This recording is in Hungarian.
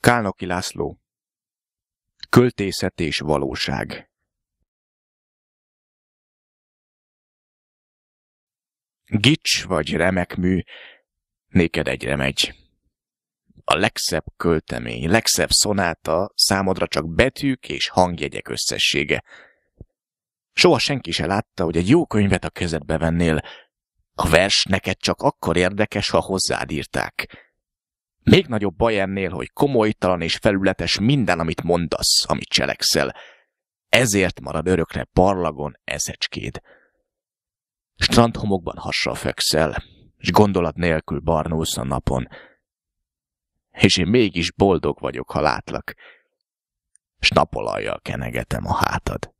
Kálnoki László Költészet és valóság Gics vagy remek mű, néked egyre megy. A legszebb költemény, legszebb szonáta számodra csak betűk és hangjegyek összessége. Soha senki se látta, hogy egy jó könyvet a kezedbe vennél. A vers neked csak akkor érdekes, ha hozzád írták még nagyobb baj ennél, hogy komolytalan és felületes minden, amit mondasz, amit cselekszel. Ezért marad örökre parlagon ezecskéd. Strandhomokban hasra fekszel, és gondolat nélkül barnulsz a napon. És én mégis boldog vagyok, ha látlak, és napolajjal kenegetem a hátad.